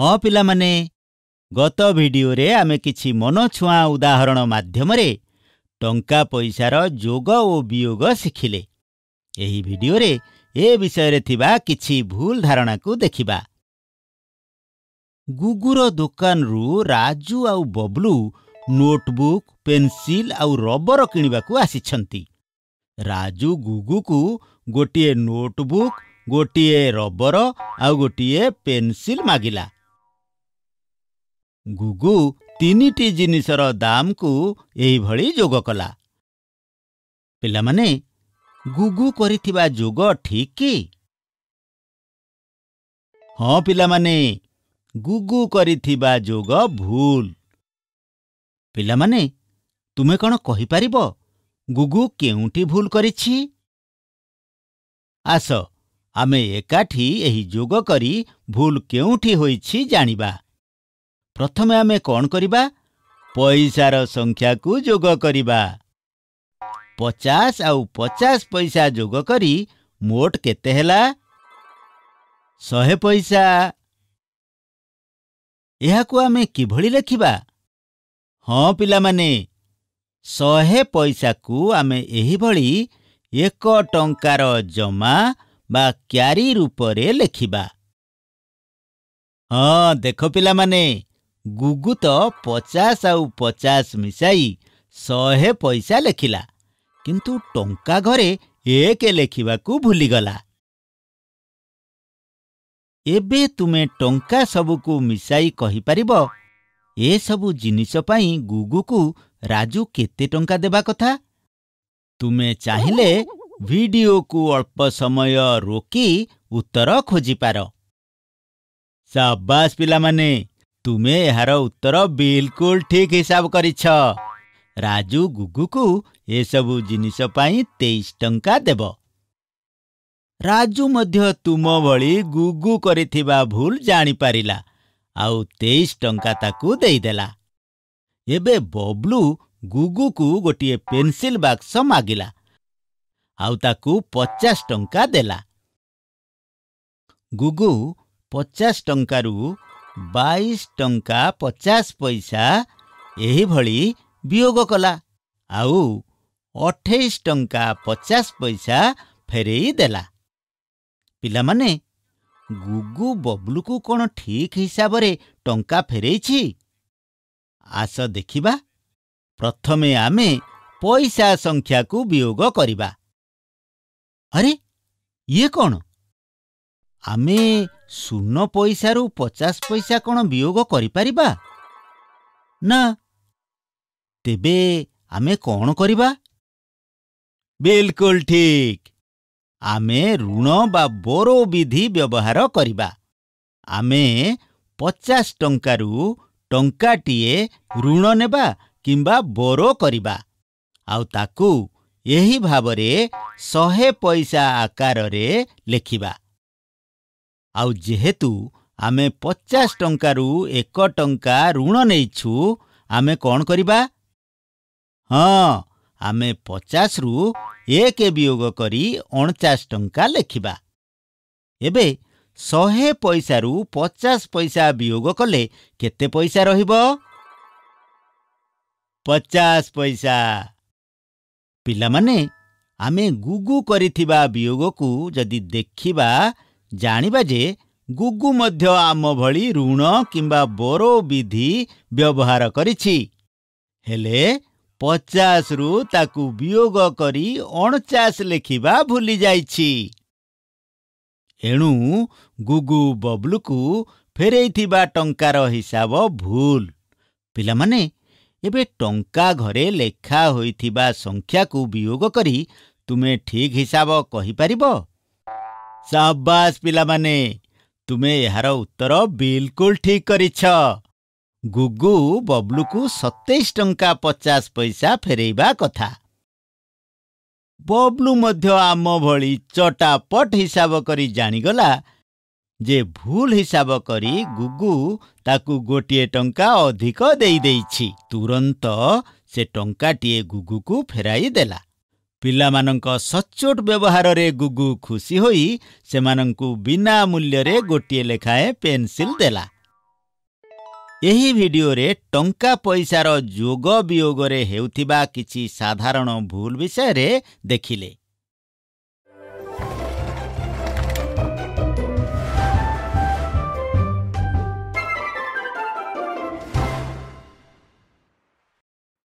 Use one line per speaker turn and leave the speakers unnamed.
ହଁ ପିଲାମାନେ ଗତ ଭିଡ଼ିଓରେ ଆମେ କିଛି ମନଛୁଆଁ ଉଦାହରଣ ମାଧ୍ୟମରେ ଟଙ୍କା ପଇସାର ଯୋଗ ଓ ବିୟୋଗ ଶିଖିଲେ ଏହି ଭିଡ଼ିଓରେ ଏ ବିଷୟରେ ଥିବା କିଛି ଭୁଲ ଧାରଣାକୁ ଦେଖିବା ଗୁଗୁର ଦୋକାନରୁ ରାଜୁ ଆଉ ବବ୍ଲୁ ନୋଟ୍ବୁକ୍ ପେନ୍ସିଲ୍ ଆଉ ରବର କିଣିବାକୁ ଆସିଛନ୍ତି ରାଜୁ ଗୁଗୁକୁ ଗୋଟିଏ ନୋଟବୁକ୍ ଗୋଟିଏ ରବର ଆଉ ଗୋଟିଏ ପେନ୍ସିଲ୍ ମାଗିଲା ଗୁଗୁ ତିନିଟି ଜିନିଷର ଦାମକୁ ଏହିଭଳି ଯୋଗ କଲା ପିଲାମାନେ ଗୁଗୁ କରିଥିବା ଯୋଗ ଠିକ୍ କି ହଁ ପିଲାମାନେ ଗୁଗୁ କରିଥିବା ଯୋଗ ଭୁଲ ପିଲାମାନେ ତୁମେ କ'ଣ କହିପାରିବ ଗୁଗୁ କେଉଁଠି ଭୁଲ କରିଛି ଆସ ଆମେ ଏକାଠି ଏହି ଯୋଗ କରି ଭୁଲ କେଉଁଠି ହୋଇଛି ଜାଣିବା ପ୍ରଥମେ ଆମେ କ'ଣ କରିବା ପଇସାର ସଂଖ୍ୟାକୁ ଯୋଗ କରିବା ପଚାଶ ଆଉ ପଚାଶ ପଇସା ଯୋଗ କରି ମୋଟ କେତେ ହେଲା ଶହେ ପଇସା ଏହାକୁ ଆମେ କିଭଳି ଲେଖିବା ହଁ ପିଲାମାନେ ଶହେ ପଇସାକୁ ଆମେ ଏହିଭଳି ଏକ ଟଙ୍କାର ଜମା ବା କ୍ୟାରି ରୂପରେ ଲେଖିବା ହଁ ଦେଖ ପିଲାମାନେ गुगु त पचास आउ पचास मिसै शा लेखला कि टाघरे लेखेको भुलीगला एमे टासबको मिसै किन गुगु राजु केते टा कथा तुमे चाहिँ भिडको अल्प समय रोकि उत्तर खोजिपार साबास पिने ତୁମେ ଏହାର ଉତ୍ତର ବିଲକୁଲ ଠିକ୍ ହିସାବ କରିଛ ରାଜୁ ଗୁଗୁକୁ ଏସବୁ ଜିନିଷ ପାଇଁ ତେଇଶ ଟଙ୍କା ଦେବ ରାଜୁ ମଧ୍ୟ ତୁମ ଭଳି ଗୁଗୁ କରିଥିବା ଭୁଲ ଜାଣିପାରିଲା ଆଉ ତେଇଶ ଟଙ୍କା ତାକୁ ଦେଇଦେଲା ଏବେ ବବ୍ଲୁ ଗୁଗୁକୁ ଗୋଟିଏ ପେନ୍ସିଲ୍ ବାକ୍ସ ମାଗିଲା ଆଉ ତାକୁ ପଚାଶ ଟଙ୍କା ଦେଲା ଗୁଗୁ ପଚାଶ ଟଙ୍କାରୁ ବାଇଶ ଟଙ୍କା ପଚାଶ ପଇସା ଏହିଭଳି ବିୟୋଗ କଲା ଆଉ ଅଠେଇଶ ଟଙ୍କା ପଚାଶ ପଇସା ଫେରେଇ ଦେଲା ପିଲାମାନେ ଗୁଗୁ ବବ୍ଲୁକୁ କ'ଣ ଠିକ୍ ହିସାବରେ ଟଙ୍କା ଫେରେଇଛି ଆସ ଦେଖିବା ପ୍ରଥମେ ଆମେ ପଇସା ସଂଖ୍ୟାକୁ ବିୟୋଗ କରିବା ଆରେ ଇଏ କ'ଣ ଦୁଇଶହ ଆମେ ଶୂନ ପଇସାରୁ ପଚାଶ ପଇସା କ'ଣ ବିୟୋଗ କରିପାରିବା ନା ତେବେ ଆମେ କ'ଣ କରିବା ବିଲକୁଲ ଠିକ ଆମେ ଋଣ ବା ବୋରୋ ବିଧି ବ୍ୟବହାର କରିବା ଆମେ ପଚାଶ ଟଙ୍କାରୁ ଟଙ୍କାଟିଏ ଋଣ ନେବା କିମ୍ବା ବୋରୋ କରିବା ଆଉ ତାକୁ ଏହି ଭାବରେ ଶହେ ପଇସା ଆକାରରେ ଲେଖିବା ଆଉ ଯେହେତୁ ଆମେ ପଚାଶ ଟଙ୍କାରୁ ଏକ ଟଙ୍କା ଋଣ ନେଇଛୁ ଆମେ କ'ଣ କରିବା ହଁ ଆମେ ପଚାଶରୁ ଏକ ବିୟୋଗ କରି ଅଣଚାଶ ଟଙ୍କା ଲେଖିବା ଏବେ ଶହେ ପଇସାରୁ ପଚାଶ ପଇସା ବିୟୋଗ କଲେ କେତେ ପଇସା ରହିବ ପଚାଶ ପଇସା ପିଲାମାନେ ଆମେ ଗୁଗୁ କରିଥିବା ବିୟୋଗକୁ ଯଦି ଦେଖିବା ଜାଣିବା ଯେ ଗୁଗୁ ମଧ୍ୟ ଆମ ଭଳି ଋଣ କିମ୍ବା ବରୋ ବିଧି ବ୍ୟବହାର କରିଛି ହେଲେ ପଚାଶରୁ ତାକୁ ବିୟୋଗ କରି ଅଣଚାଶ ଲେଖିବା ଭୁଲି ଯାଇଛି ଏଣୁ ଗୁଗୁ ବବ୍ଲୁକୁ ଫେରେଇଥିବା ଟଙ୍କାର ହିସାବ ଭୁଲ ପିଲାମାନେ ଏବେ ଟଙ୍କା ଘରେ ଲେଖା ହୋଇଥିବା ସଂଖ୍ୟାକୁ ବିୟୋଗ କରି ତୁମେ ଠିକ୍ ହିସାବ କହିପାରିବ ସାବାସ ପିଲାମାନେ ତୁମେ ଏହାର ଉତ୍ତର ବିଲକୁଲ ଠିକ୍ କରିଛ ଗୁଗୁ ବବ୍ଲୁକୁ ସତେଇଶ ଟଙ୍କା ପଚାଶ ପଇସା ଫେରେଇବା କଥା ବବ୍ଲୁ ମଧ୍ୟ ଆମ ଭଳି ଚଟାପଟ ହିସାବ କରି ଜାଣିଗଲା ଯେ ଭୁଲ ହିସାବ କରି ଗୁଗୁ ତାକୁ ଗୋଟିଏ ଟଙ୍କା ଅଧିକ ଦେଇଦେଇଛି ତୁରନ୍ତ ସେ ଟଙ୍କାଟିଏ ଗୁଗୁକୁ ଫେରାଇ ଦେଲା ପିଲାମାନଙ୍କ ସଚ୍ଚୋଟ ବ୍ୟବହାରରେ ଗୁଗୁ ଖୁସି ହୋଇ ସେମାନଙ୍କୁ ବିନା ମୂଲ୍ୟରେ ଗୋଟିଏ ଲେଖାଏଁ ପେନ୍ସିଲ୍ ଦେଲା ଏହି ଭିଡ଼ିଓରେ ଟଙ୍କା ପଇସାର ଯୋଗ ବିୟୋଗରେ ହେଉଥିବା କିଛି ସାଧାରଣ ଭୁଲ ବିଷୟରେ ଦେଖିଲେ